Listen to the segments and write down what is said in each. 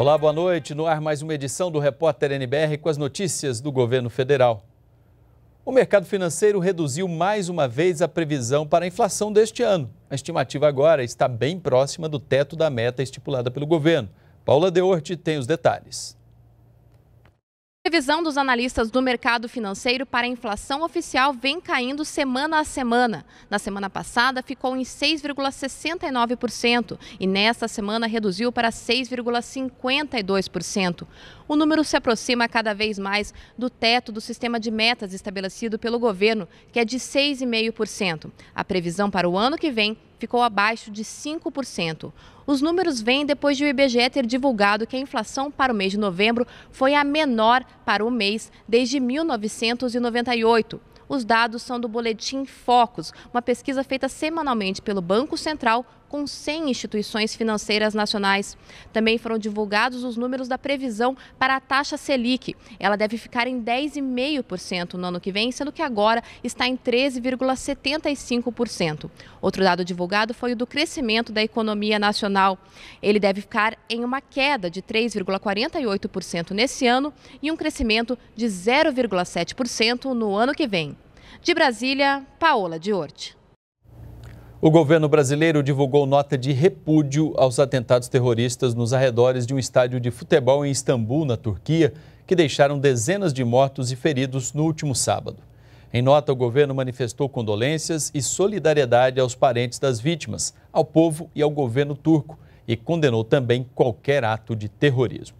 Olá, boa noite. No ar, mais uma edição do Repórter NBR com as notícias do governo federal. O mercado financeiro reduziu mais uma vez a previsão para a inflação deste ano. A estimativa agora está bem próxima do teto da meta estipulada pelo governo. Paula Deorte tem os detalhes previsão dos analistas do mercado financeiro para a inflação oficial vem caindo semana a semana. Na semana passada ficou em 6,69% e nesta semana reduziu para 6,52% o número se aproxima cada vez mais do teto do sistema de metas estabelecido pelo governo, que é de 6,5%. A previsão para o ano que vem ficou abaixo de 5%. Os números vêm depois de o IBGE ter divulgado que a inflação para o mês de novembro foi a menor para o mês desde 1998. Os dados são do boletim Focus, uma pesquisa feita semanalmente pelo Banco Central com 100 instituições financeiras nacionais. Também foram divulgados os números da previsão para a taxa Selic. Ela deve ficar em 10,5% no ano que vem, sendo que agora está em 13,75%. Outro dado divulgado foi o do crescimento da economia nacional. Ele deve ficar em uma queda de 3,48% nesse ano e um crescimento de 0,7% no ano que vem. De Brasília, Paola Diorte. O governo brasileiro divulgou nota de repúdio aos atentados terroristas nos arredores de um estádio de futebol em Istambul, na Turquia, que deixaram dezenas de mortos e feridos no último sábado. Em nota, o governo manifestou condolências e solidariedade aos parentes das vítimas, ao povo e ao governo turco, e condenou também qualquer ato de terrorismo.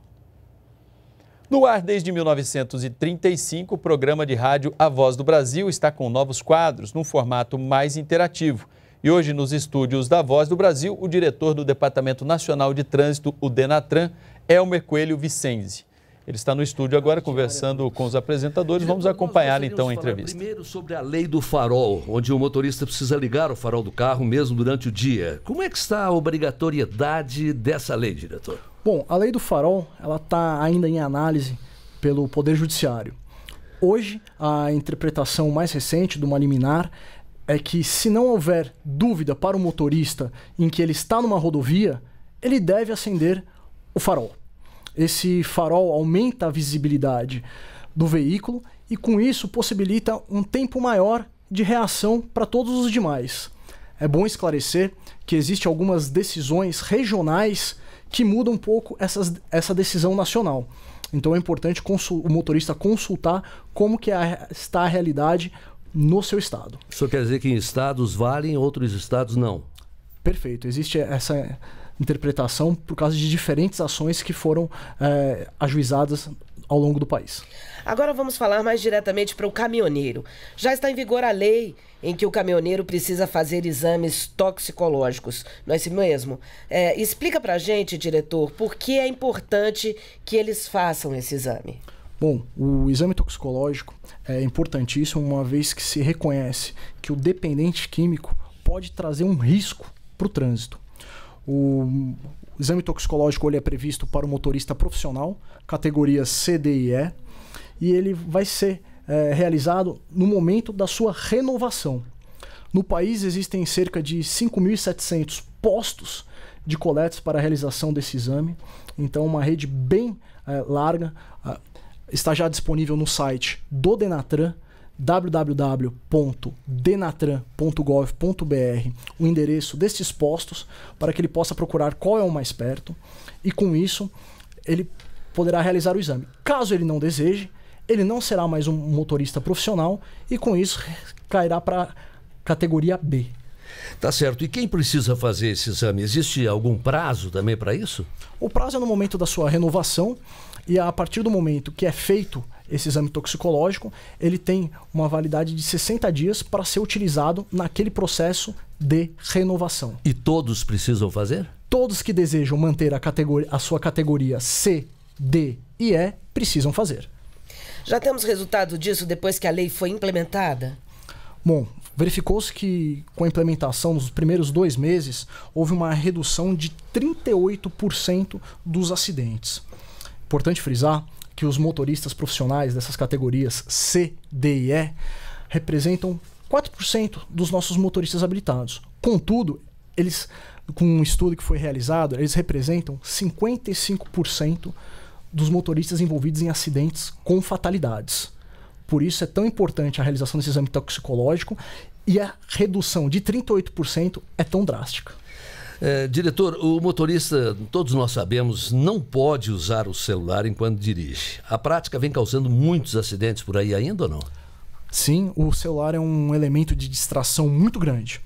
No ar desde 1935, o programa de rádio A Voz do Brasil está com novos quadros, num formato mais interativo e hoje, nos estúdios da Voz do Brasil, o diretor do Departamento Nacional de Trânsito, o DENATRAN, Elmer Coelho Vicenzi. Ele está no estúdio agora conversando com os apresentadores. Vamos acompanhar então a entrevista. Primeiro sobre a lei do farol, onde o motorista precisa ligar o farol do carro mesmo durante o dia. Como é que está a obrigatoriedade dessa lei, diretor? Bom, a lei do farol ela está ainda em análise pelo Poder Judiciário. Hoje, a interpretação mais recente de uma liminar é que se não houver dúvida para o motorista em que ele está numa rodovia, ele deve acender o farol. Esse farol aumenta a visibilidade do veículo e com isso possibilita um tempo maior de reação para todos os demais. É bom esclarecer que existem algumas decisões regionais que mudam um pouco essas, essa decisão nacional. Então é importante o motorista consultar como que é está a realidade no seu estado. Isso quer dizer que estados valem, outros estados não? Perfeito. Existe essa interpretação por causa de diferentes ações que foram é, ajuizadas ao longo do país. Agora vamos falar mais diretamente para o caminhoneiro. Já está em vigor a lei em que o caminhoneiro precisa fazer exames toxicológicos, não é isso mesmo? É, explica para a gente, diretor, por que é importante que eles façam esse exame. Bom, o exame toxicológico é importantíssimo, uma vez que se reconhece que o dependente químico pode trazer um risco para o trânsito. O exame toxicológico ele é previsto para o motorista profissional, categoria C, D e E, e ele vai ser é, realizado no momento da sua renovação. No país existem cerca de 5.700 postos de coletas para a realização desse exame, então uma rede bem é, larga. É, está já disponível no site do Denatran www.denatran.gov.br o endereço destes postos para que ele possa procurar qual é o mais perto e com isso ele poderá realizar o exame. Caso ele não deseje, ele não será mais um motorista profissional e com isso cairá para categoria B. Tá certo. E quem precisa fazer esse exame? Existe algum prazo também para isso? O prazo é no momento da sua renovação e a partir do momento que é feito esse exame toxicológico, ele tem uma validade de 60 dias para ser utilizado naquele processo de renovação. E todos precisam fazer? Todos que desejam manter a, categoria, a sua categoria C, D e E precisam fazer. Já temos resultado disso depois que a lei foi implementada? Bom, verificou-se que com a implementação nos primeiros dois meses houve uma redução de 38% dos acidentes. Importante frisar que os motoristas profissionais dessas categorias C, D e E representam 4% dos nossos motoristas habilitados. Contudo, eles, com um estudo que foi realizado, eles representam 55% dos motoristas envolvidos em acidentes com fatalidades. Por isso é tão importante a realização desse exame toxicológico e a redução de 38% é tão drástica. É, diretor, o motorista, todos nós sabemos, não pode usar o celular enquanto dirige. A prática vem causando muitos acidentes por aí ainda ou não? Sim, o celular é um elemento de distração muito grande.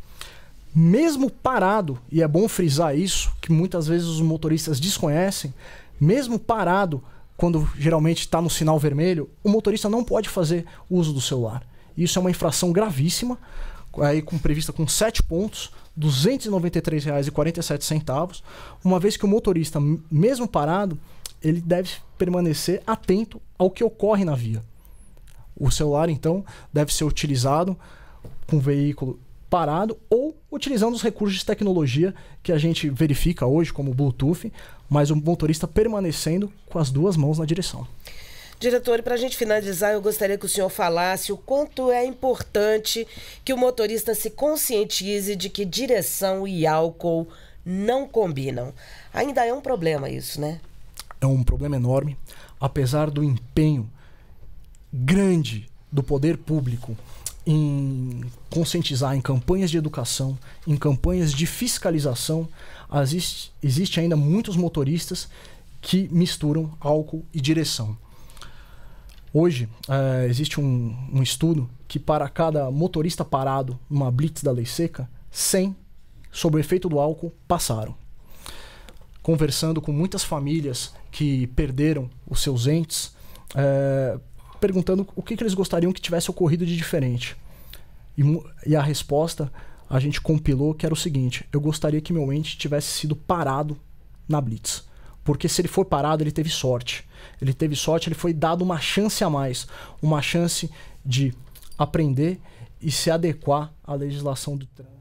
Mesmo parado, e é bom frisar isso, que muitas vezes os motoristas desconhecem, mesmo parado, quando geralmente está no sinal vermelho, o motorista não pode fazer uso do celular. Isso é uma infração gravíssima aí com prevista com 7 pontos, R$ 293,47, uma vez que o motorista, mesmo parado, ele deve permanecer atento ao que ocorre na via. O celular, então, deve ser utilizado com o veículo parado ou utilizando os recursos de tecnologia que a gente verifica hoje, como Bluetooth, mas o motorista permanecendo com as duas mãos na direção. Diretor, para a gente finalizar, eu gostaria que o senhor falasse o quanto é importante que o motorista se conscientize de que direção e álcool não combinam. Ainda é um problema isso, né? É um problema enorme, apesar do empenho grande do poder público em conscientizar em campanhas de educação, em campanhas de fiscalização, existe, existe ainda muitos motoristas que misturam álcool e direção. Hoje, é, existe um, um, estudo que para cada motorista parado numa blitz da lei seca, 100 sob o efeito do álcool passaram. Conversando com muitas famílias que perderam os seus entes, é, perguntando o que, que, eles gostariam que tivesse ocorrido de diferente. E, e a resposta a gente compilou que era o seguinte: eu gostaria que meu ente tivesse sido parado na blitz. Porque se ele for parado, ele teve sorte. Ele teve sorte, ele foi dado uma chance a mais. Uma chance de aprender e se adequar à legislação do trânsito.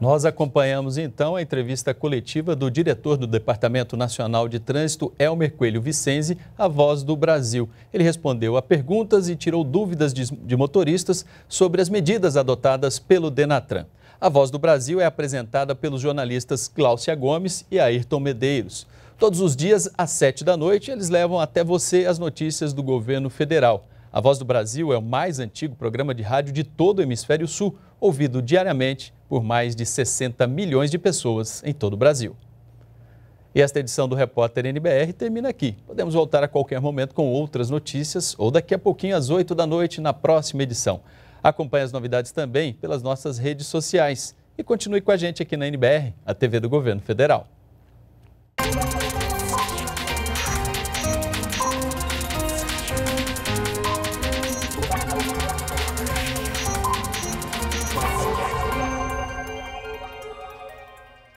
Nós acompanhamos então a entrevista coletiva do diretor do Departamento Nacional de Trânsito, Elmer Coelho Vicenzi, a voz do Brasil. Ele respondeu a perguntas e tirou dúvidas de motoristas sobre as medidas adotadas pelo Denatran. A voz do Brasil é apresentada pelos jornalistas Cláudia Gomes e Ayrton Medeiros. Todos os dias, às 7 da noite, eles levam até você as notícias do governo federal. A Voz do Brasil é o mais antigo programa de rádio de todo o Hemisfério Sul, ouvido diariamente por mais de 60 milhões de pessoas em todo o Brasil. E esta edição do Repórter NBR termina aqui. Podemos voltar a qualquer momento com outras notícias ou daqui a pouquinho às 8 da noite na próxima edição. Acompanhe as novidades também pelas nossas redes sociais e continue com a gente aqui na NBR, a TV do Governo Federal.